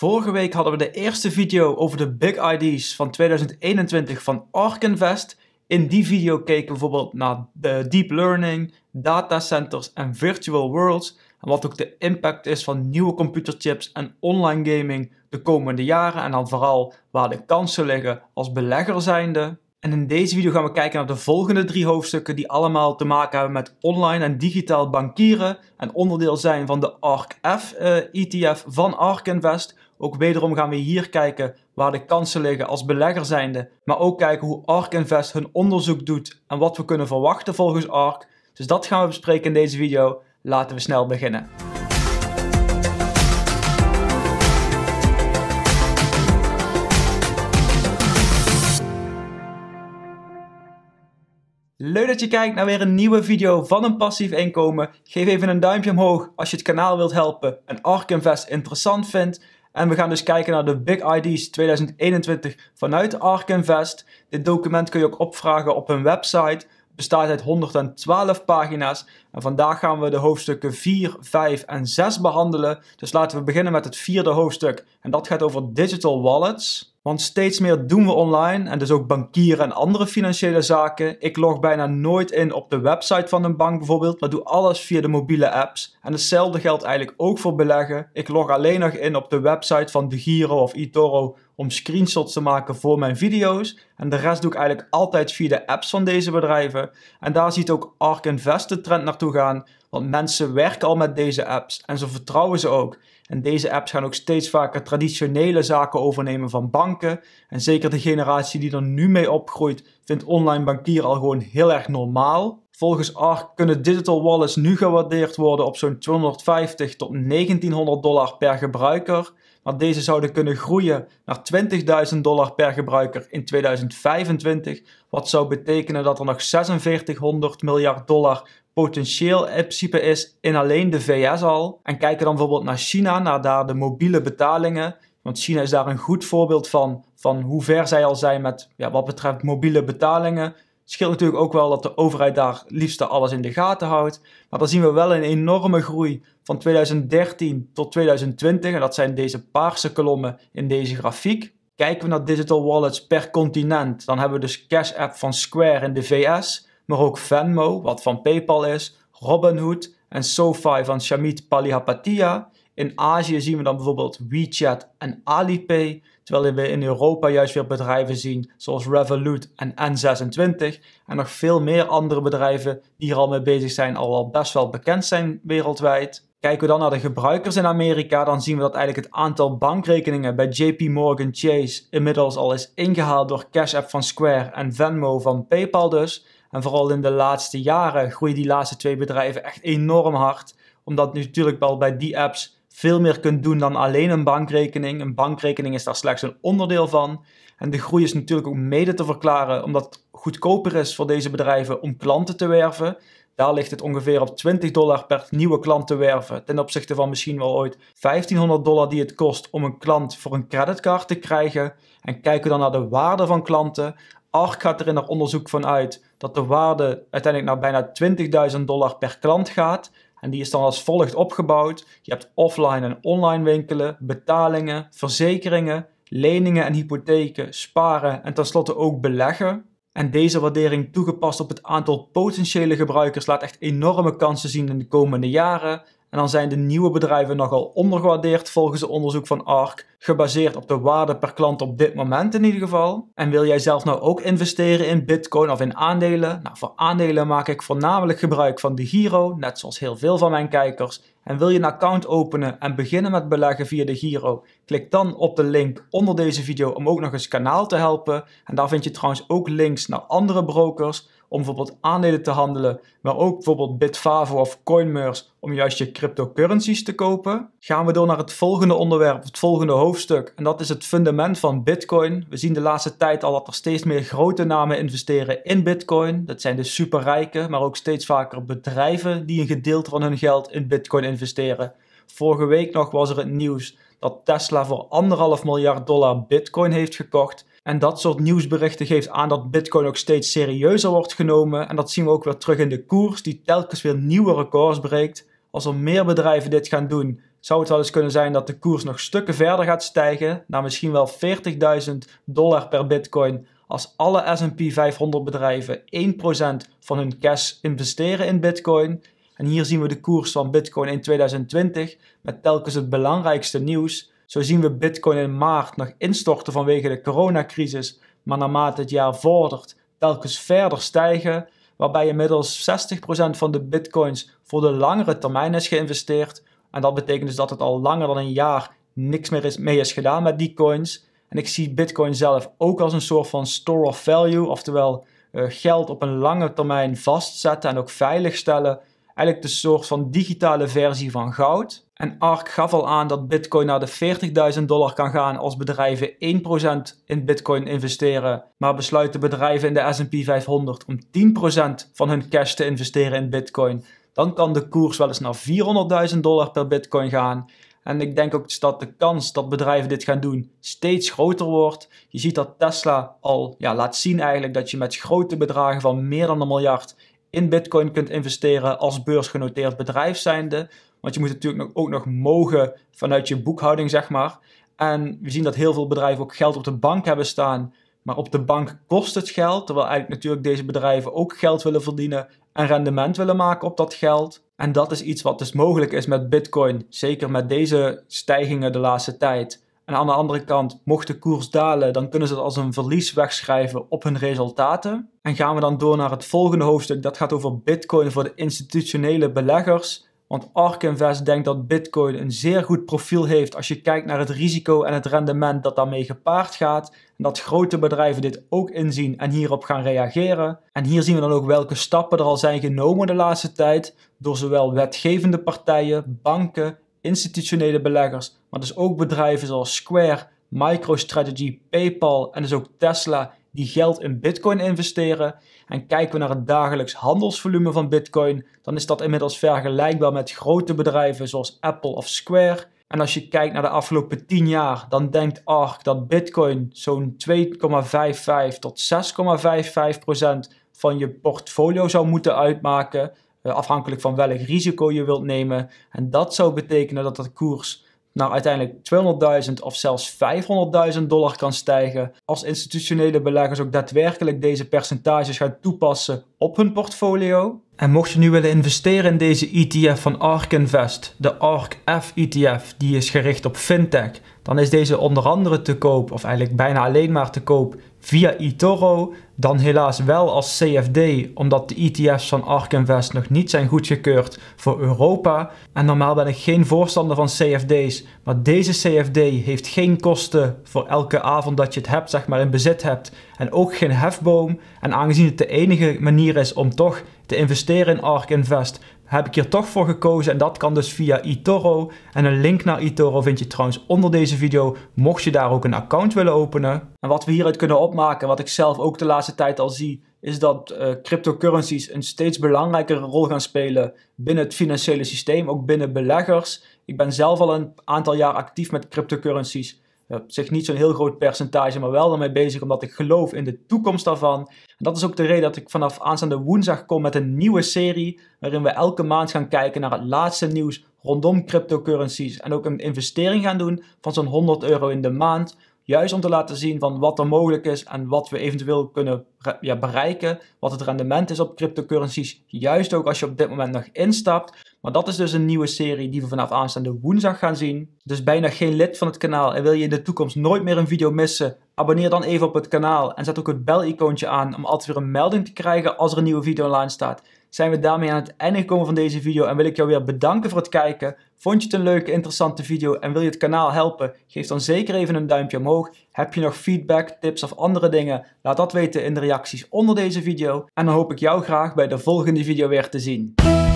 Vorige week hadden we de eerste video over de Big ID's van 2021 van Arkinvest. In die video keken we bijvoorbeeld naar de deep learning, datacenters en virtual worlds. En wat ook de impact is van nieuwe computerchips en online gaming de komende jaren. En dan vooral waar de kansen liggen als belegger zijnde. En in deze video gaan we kijken naar de volgende drie hoofdstukken die allemaal te maken hebben met online en digitaal bankieren en onderdeel zijn van de ARK F ETF eh, e van ARK Invest. Ook wederom gaan we hier kijken waar de kansen liggen als belegger zijnde, maar ook kijken hoe ARK Invest hun onderzoek doet en wat we kunnen verwachten volgens ARK. Dus dat gaan we bespreken in deze video. Laten we snel beginnen. Leuk dat je kijkt naar weer een nieuwe video van een passief inkomen. Geef even een duimpje omhoog als je het kanaal wilt helpen en ARK Invest interessant vindt. En we gaan dus kijken naar de Big ID's 2021 vanuit Arkinvest. Dit document kun je ook opvragen op hun website. Het bestaat uit 112 pagina's. En vandaag gaan we de hoofdstukken 4, 5 en 6 behandelen. Dus laten we beginnen met het vierde hoofdstuk. En dat gaat over digital wallets. Want steeds meer doen we online en dus ook bankieren en andere financiële zaken. Ik log bijna nooit in op de website van een bank bijvoorbeeld, maar doe alles via de mobiele apps. En hetzelfde geldt eigenlijk ook voor beleggen. Ik log alleen nog in op de website van De of eToro om screenshots te maken voor mijn video's. En de rest doe ik eigenlijk altijd via de apps van deze bedrijven. En daar ziet ook ARK Invest de trend naartoe gaan, want mensen werken al met deze apps en ze vertrouwen ze ook. En deze apps gaan ook steeds vaker traditionele zaken overnemen van banken. En zeker de generatie die er nu mee opgroeit, vindt online bankieren al gewoon heel erg normaal. Volgens ARC kunnen digital wallets nu gewaardeerd worden op zo'n 250 tot 1900 dollar per gebruiker. Maar deze zouden kunnen groeien naar 20.000 dollar per gebruiker in 2025. Wat zou betekenen dat er nog 4600 miljard dollar potentieel in principe is in alleen de VS al. En kijken dan bijvoorbeeld naar China, naar daar de mobiele betalingen. Want China is daar een goed voorbeeld van, van hoe ver zij al zijn met ja, wat betreft mobiele betalingen. Het scheelt natuurlijk ook wel dat de overheid daar liefst alles in de gaten houdt. Maar dan zien we wel een enorme groei van 2013 tot 2020. En dat zijn deze paarse kolommen in deze grafiek. Kijken we naar digital wallets per continent, dan hebben we dus Cash App van Square in de VS maar ook Venmo, wat van PayPal is, Robinhood en SoFi van Shamit Palihapatia. In Azië zien we dan bijvoorbeeld WeChat en Alipay, terwijl we in Europa juist weer bedrijven zien zoals Revolut en N26 en nog veel meer andere bedrijven die hier al mee bezig zijn, al wel best wel bekend zijn wereldwijd. Kijken we dan naar de gebruikers in Amerika, dan zien we dat eigenlijk het aantal bankrekeningen bij JP Morgan Chase inmiddels al is ingehaald door Cash App van Square en Venmo van PayPal dus. En vooral in de laatste jaren groeien die laatste twee bedrijven echt enorm hard. Omdat je natuurlijk wel bij die apps veel meer kunt doen dan alleen een bankrekening. Een bankrekening is daar slechts een onderdeel van. En de groei is natuurlijk ook mede te verklaren omdat het goedkoper is voor deze bedrijven om klanten te werven. Daar ligt het ongeveer op 20 dollar per nieuwe klant te werven. Ten opzichte van misschien wel ooit 1500 dollar die het kost om een klant voor een creditcard te krijgen. En kijken we dan naar de waarde van klanten. ARC gaat er in onderzoek van uit dat de waarde uiteindelijk naar bijna 20.000 dollar per klant gaat. En die is dan als volgt opgebouwd. Je hebt offline en online winkelen, betalingen, verzekeringen, leningen en hypotheken, sparen en tenslotte ook beleggen. En deze waardering toegepast op het aantal potentiële gebruikers laat echt enorme kansen zien in de komende jaren. En dan zijn de nieuwe bedrijven nogal ondergewaardeerd volgens het onderzoek van ARC, gebaseerd op de waarde per klant op dit moment in ieder geval. En wil jij zelf nou ook investeren in Bitcoin of in aandelen? Nou, voor aandelen maak ik voornamelijk gebruik van de Giro, net zoals heel veel van mijn kijkers. En wil je een account openen en beginnen met beleggen via de Giro? Klik dan op de link onder deze video om ook nog eens kanaal te helpen. En daar vind je trouwens ook links naar andere brokers om bijvoorbeeld aandelen te handelen, maar ook bijvoorbeeld Bitfavo of CoinMers om juist je cryptocurrencies te kopen. Gaan we door naar het volgende onderwerp, het volgende hoofdstuk en dat is het fundament van Bitcoin. We zien de laatste tijd al dat er steeds meer grote namen investeren in Bitcoin. Dat zijn de dus superrijken, maar ook steeds vaker bedrijven die een gedeelte van hun geld in Bitcoin investeren. Vorige week nog was er het nieuws dat Tesla voor anderhalf miljard dollar Bitcoin heeft gekocht. En dat soort nieuwsberichten geeft aan dat Bitcoin ook steeds serieuzer wordt genomen. En dat zien we ook weer terug in de koers, die telkens weer nieuwe records breekt. Als er meer bedrijven dit gaan doen, zou het wel eens kunnen zijn dat de koers nog stukken verder gaat stijgen, naar misschien wel 40.000 dollar per Bitcoin. Als alle SP 500 bedrijven 1% van hun cash investeren in Bitcoin. En hier zien we de koers van Bitcoin in 2020 met telkens het belangrijkste nieuws zo zien we Bitcoin in maart nog instorten vanwege de coronacrisis, maar naarmate het jaar vordert telkens verder stijgen, waarbij inmiddels 60% van de Bitcoins voor de langere termijn is geïnvesteerd. En dat betekent dus dat het al langer dan een jaar niks meer is, mee is gedaan met die coins. En ik zie Bitcoin zelf ook als een soort van store of value, oftewel eh, geld op een lange termijn vastzetten en ook veiligstellen Eigenlijk de soort van digitale versie van goud. En ARK gaf al aan dat Bitcoin naar de 40.000 dollar kan gaan als bedrijven 1% in Bitcoin investeren. Maar besluiten bedrijven in de SP 500 om 10% van hun cash te investeren in Bitcoin, dan kan de koers wel eens naar 400.000 dollar per Bitcoin gaan. En ik denk ook dat de kans dat bedrijven dit gaan doen steeds groter wordt. Je ziet dat Tesla al ja, laat zien eigenlijk dat je met grote bedragen van meer dan een miljard in Bitcoin kunt investeren als beursgenoteerd bedrijf zijnde. Want je moet natuurlijk ook nog mogen vanuit je boekhouding, zeg maar. En we zien dat heel veel bedrijven ook geld op de bank hebben staan. Maar op de bank kost het geld. Terwijl eigenlijk natuurlijk deze bedrijven ook geld willen verdienen en rendement willen maken op dat geld. En dat is iets wat dus mogelijk is met Bitcoin. Zeker met deze stijgingen de laatste tijd. En aan de andere kant, mocht de koers dalen, dan kunnen ze dat als een verlies wegschrijven op hun resultaten. En gaan we dan door naar het volgende hoofdstuk. Dat gaat over Bitcoin voor de institutionele beleggers. Want ARK Invest denkt dat Bitcoin een zeer goed profiel heeft als je kijkt naar het risico en het rendement dat daarmee gepaard gaat. En dat grote bedrijven dit ook inzien en hierop gaan reageren. En hier zien we dan ook welke stappen er al zijn genomen de laatste tijd door zowel wetgevende partijen, banken, institutionele beleggers, maar dus ook bedrijven zoals Square, MicroStrategy, PayPal en dus ook Tesla die geld in Bitcoin investeren. En kijken we naar het dagelijks handelsvolume van Bitcoin, dan is dat inmiddels vergelijkbaar met grote bedrijven zoals Apple of Square. En als je kijkt naar de afgelopen 10 jaar, dan denkt ARK dat Bitcoin zo'n 2,55 tot 6,55 procent van je portfolio zou moeten uitmaken. Eh, afhankelijk van welk risico je wilt nemen. En dat zou betekenen dat dat koers naar nou uiteindelijk 200.000 of zelfs 500.000 dollar kan stijgen. Als institutionele beleggers ook daadwerkelijk deze percentages gaan toepassen op hun portfolio. En mocht je nu willen investeren in deze ETF van ARK Invest, de ARK F ETF, die is gericht op fintech dan is deze onder andere te koop, of eigenlijk bijna alleen maar te koop, via eToro. Dan helaas wel als CFD, omdat de ETF's van ARK Invest nog niet zijn goedgekeurd voor Europa. En normaal ben ik geen voorstander van CFD's, maar deze CFD heeft geen kosten voor elke avond dat je het hebt, zeg maar in bezit hebt. En ook geen hefboom. En aangezien het de enige manier is om toch te investeren in ARK Invest, heb ik hier toch voor gekozen en dat kan dus via eToro. En een link naar eToro vind je trouwens onder deze video, mocht je daar ook een account willen openen. En wat we hieruit kunnen opmaken, wat ik zelf ook de laatste tijd al zie, is dat eh, cryptocurrencies een steeds belangrijkere rol gaan spelen binnen het financiële systeem, ook binnen beleggers. Ik ben zelf al een aantal jaar actief met cryptocurrencies. Eh, op zich niet zo'n heel groot percentage, maar wel ermee bezig omdat ik geloof in de toekomst daarvan dat is ook de reden dat ik vanaf aanstaande woensdag kom met een nieuwe serie waarin we elke maand gaan kijken naar het laatste nieuws rondom cryptocurrencies en ook een investering gaan doen van zo'n 100 euro in de maand. Juist om te laten zien van wat er mogelijk is en wat we eventueel kunnen ja, bereiken. Wat het rendement is op cryptocurrencies. Juist ook als je op dit moment nog instapt. Maar dat is dus een nieuwe serie die we vanaf aanstaande woensdag gaan zien. Dus bijna geen lid van het kanaal en wil je in de toekomst nooit meer een video missen? Abonneer dan even op het kanaal en zet ook het bel-icoontje aan om altijd weer een melding te krijgen als er een nieuwe video online staat. Zijn we daarmee aan het einde gekomen van deze video en wil ik jou weer bedanken voor het kijken. Vond je het een leuke, interessante video en wil je het kanaal helpen? Geef dan zeker even een duimpje omhoog. Heb je nog feedback, tips of andere dingen? Laat dat weten in de reacties onder deze video. En dan hoop ik jou graag bij de volgende video weer te zien.